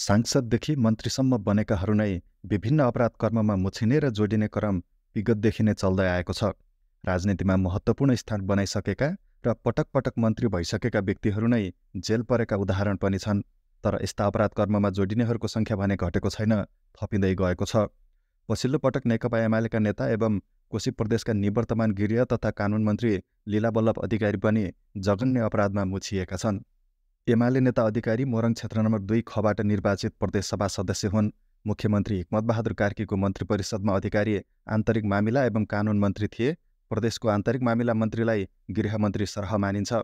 सांसददेखि मन्त्रीसम्म बनेकाहरू नै विभिन्न अपराध कर्ममा मुछिने र जोडिने क्रम विगतदेखि नै चल्दै आएको छ राजनीतिमा महत्त्वपूर्ण स्थान बनाइसकेका र पटक पटक मन्त्री भइसकेका व्यक्तिहरू नै जेल परेका उदाहरण पनि छन् तर यस्ता अपराध कर्ममा जोडिनेहरूको सङ्ख्या भने घटेको छैन थपिँदै गएको छ पछिल्लो पटक नेकपा एमालेका नेता एवं कोशी प्रदेशका निवर्तमान गृह तथा कानुन मन्त्री लीलावल्लभ अधिकारी पनि जघन्य अपराधमा मुछिएका छन् एमाले नेता अधिकारी मोरङ क्षेत्र नम्बर दुई खबाट निर्वाचित प्रदेशसभा सदस्य हुन् मुख्यमन्त्री हिक्मत बहादुर कार्कीको मन्त्री परिषदमा अधिकारी आन्तरिक मामिला एवं कानुन मन्त्री थिए प्रदेशको आन्तरिक मामिला मन्त्रीलाई गृहमन्त्री सरह मानिन्छ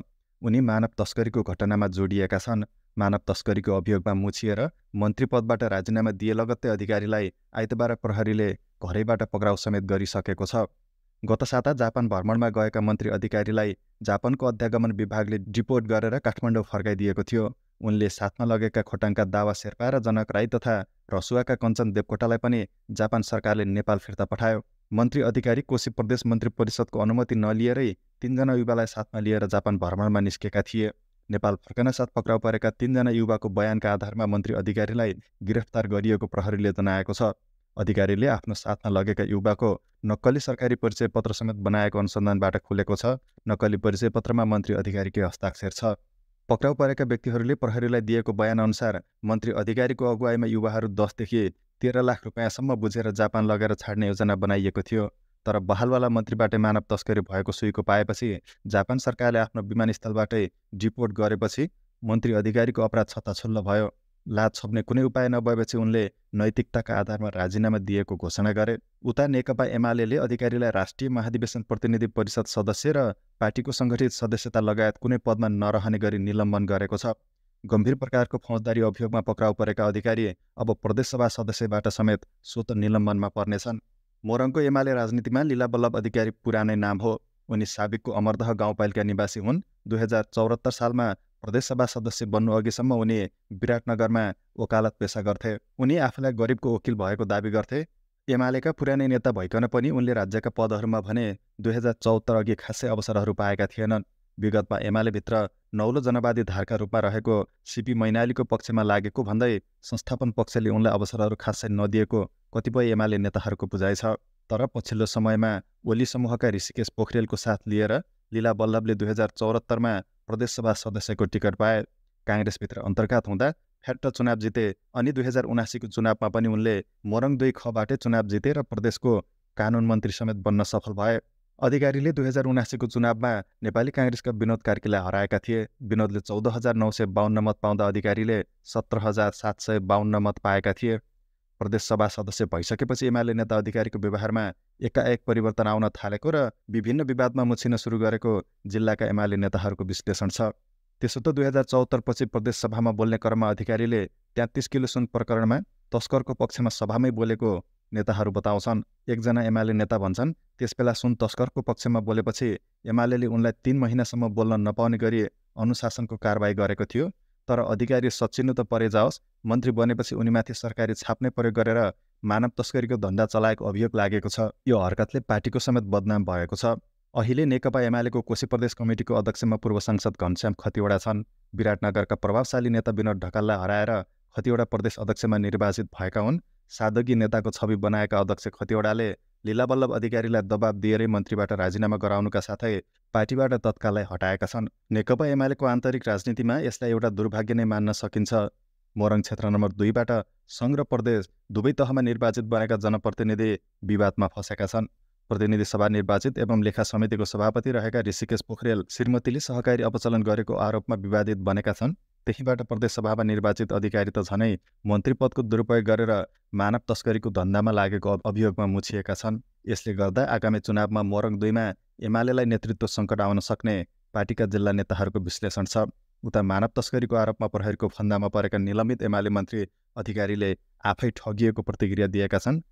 उनी मानव तस्करीको घटनामा जोडिएका छन् मानव तस्करीको अभियोगमा मुछिएर मन्त्री पदबाट राजीनामा दिए लगत्तै अधिकारीलाई आइतबार प्रहरीले घरैबाट पक्राउ समेत गरिसकेको छ गत साता जापान भ्रमणमा गएका मन्त्री अधिकारीलाई जापानको अध्यागमन विभागले डिपोर्ट गरेर काठमाडौँ फर्काइदिएको थियो उनले साथमा लगेका खोटाङका दावा शेर्पा र जनक राई तथा रसुवाका कञ्चन देवकोटालाई पनि जापान सरकारले नेपाल फिर्ता पठायो मन्त्री अधिकारी कोशी प्रदेश मन्त्री परिषदको अनुमति नलिएरै तिनजना युवालाई साथमा लिएर जापान भ्रमणमा निस्केका थिए नेपाल फर्कनासाथ पक्राउ परेका तिनजना युवाको बयानका आधारमा मन्त्री अधिकारीलाई गिरफ्तार गरिएको प्रहरीले जनाएको छ अधिकारीले आफ्नो साथमा लगेका युवाको नक्कली सरकारी परिचय पत्र समेत बनाएको अनुसन्धानबाट खुलेको छ नक्कली परिचय पत्रमा मन्त्री अधिकारीकै हस्ताक्षर छ पक्राउ परेका व्यक्तिहरूले प्रहरीलाई दिएको बयानअनुसार मन्त्री अधिकारीको अगुवाईमा युवाहरू दसदेखि तेह्र लाख रुपियाँसम्म बुझेर जापान लगेर छाड्ने योजना बनाइएको थियो तर बहालवाला मन्त्रीबाटै मानव तस्करी भएको सुईको पाएपछि जापान सरकारले आफ्नो विमानस्थलबाटै डिपोर्ट गरेपछि मन्त्री अधिकारीको अपराध छताछुल्ल भयो लाज छप्ने कुनै उपाय नभएपछि उनले नैतिकताका आधारमा राजीनामा दिएको घोषणा गरे उता नेकपा एमाले अधिकारीलाई राष्ट्रिय महाधिवेशन प्रतिनिधि परिषद सदस्य र पार्टीको सङ्गठित सदस्यता लगायत कुनै पदमा नरहने गरी निलम्बन गरेको छ गम्भीर प्रकारको फौजदारी अभियोगमा पक्राउ परेका अधिकारी अब प्रदेशसभा सदस्यबाट समेत स्वत निलम्बनमा पर्नेछन् मोरङको एमाले राजनीतिमा लीला बल्लभ अधिकारी पुरानै नाम हो उनी साबिकको अमरदह गाउँपालिका निवासी हुन् दुई हजार चौरात्तर सालमा प्रदेशसभा सदस्य बन्नु अघिसम्म उनी विराटनगरमा वकालत पेसा गर्थे उनी आफूलाई गरिबको वकिल भएको दावी गर्थे एमालेका पुरानै नेता भइकन पनि उनले राज्यका पदहरूमा भने दुई हजार चौहत्तर अघि खासै अवसरहरू पाएका थिएनन् विगतमा एमालेभित्र नौलो जनवादी धारका रूपमा रहेको सिपी मैनालीको पक्षमा लागेको भन्दै संस्थापन पक्षले उनलाई अवसरहरू खासै नदिएको कतिपय एमाले नेताहरूको बुझाइ छ तर पछिल्लो समयमा ओली समूहका ऋषिकेश पोखरेलको साथ लिएर लीला बल्लभले दुई हजार चौहत्तरमा प्रदेशसभा सदस्यको टिकट पाए काङ्ग्रेसभित्र अन्तर्गत हुँदा फ्याट्ट चुनाव जिते अनि दुई हजार उनासीको चुनावमा पनि उनले मोरङ दुई खबाटै चुनाव जिते र प्रदेशको कानुन मन्त्री समेत बन्न सफल भए अधिकारीले दुई हजार उनासीको चुनावमा नेपाली काङ्ग्रेसका विनोद कार्कीलाई हराएका थिए विनोदले चौध हजार नौ सय बाहन्न मत पाउँदा अधिकारीले सत्र हजार सात सय बाहन्न मत पाएका थिए प्रदेशसभा सदस्य भइसकेपछि एमाले नेता अधिकारीको व्यवहारमा एकाएक परिवर्तन आउन थालेको र विभिन्न विवादमा मुछिन सुरु गरेको जिल्लाका एमाले नेताहरूको विश्लेषण छ त्यसो त दुई हजार चौहत्तरपछि प्रदेशसभामा बोल्ने क्रममा अधिकारीले तेत्तिस किलो सुन प्रकरणमा तस्करको पक्षमा सभामै बोलेको नेताहरू बताउँछन् एकजना एमाले नेता भन्छन् त्यसबेला सुन तस्करको पक्षमा बोलेपछि एमाले उनलाई तिन महिनासम्म बोल्न नपाउने गरी अनुशासनको कारवाही गरेको थियो तर अधिकारी सचिनु त परे जाओस् मन्त्री बनेपछि उनीमाथि सरकारी छाप नै प्रयोग गरेर मानव तस्करीको धन्दा चलाएको अभियोग लागेको छ यो हरकतले पार्टीको समेत बदनाम भएको छ अहिले नेकपा एमालेको कोशी प्रदेश कमिटीको अध्यक्षमा पूर्व सांसद घनश्याम खतिवडा छन् विराटनगरका प्रभावशाली नेता विनोद ढकाललाई हराएर खतिवडा प्रदेश अध्यक्षमा निर्वाचित भएका हुन् सादगी नेताको छवि बनाएका अध्यक्ष खतिवडाले लीलावल्लभ अधिकारीलाई दबाब दिएरै मन्त्रीबाट राजीनामा गराउनुका साथै पार्टीबाट तत्काललाई हटाएका छन् नेकपा एमालेको आन्तरिक राजनीतिमा यसलाई एउटा दुर्भाग्य नै मान्न सकिन्छ मोरङ क्षेत्र नम्बर दुईबाट सङ्घ र प्रदेश दुवै तहमा निर्वाचित बनेका जनप्रतिनिधि विवादमा फँसेका छन् प्रतिनिधि सभा निर्वाचित एवं लेखा समितिको सभापति रहेका ऋषिकेश पोखरेल श्रीमतीले सहकारी अपचलन गरेको आरोपमा विवादित बनेका छन् त्यहीँबाट सभामा निर्वाचित अधिकारी त झनै मन्त्री पदको दुरुपयोग गरेर मानव तस्करीको धन्दामा लागेको अभियोगमा मुछिएका छन् यसले गर्दा आगामी चुनावमा मोरङ दुईमा एमालेलाई नेतृत्व सङ्कट आउन सक्ने पार्टीका जिल्ला नेताहरूको विश्लेषण छ उता मानव तस्करीको आरोपमा प्रहरीको फन्दामा परेका निलम्बित एमाले मन्त्री अधिकारीले आफै ठगिएको प्रतिक्रिया दिएका छन्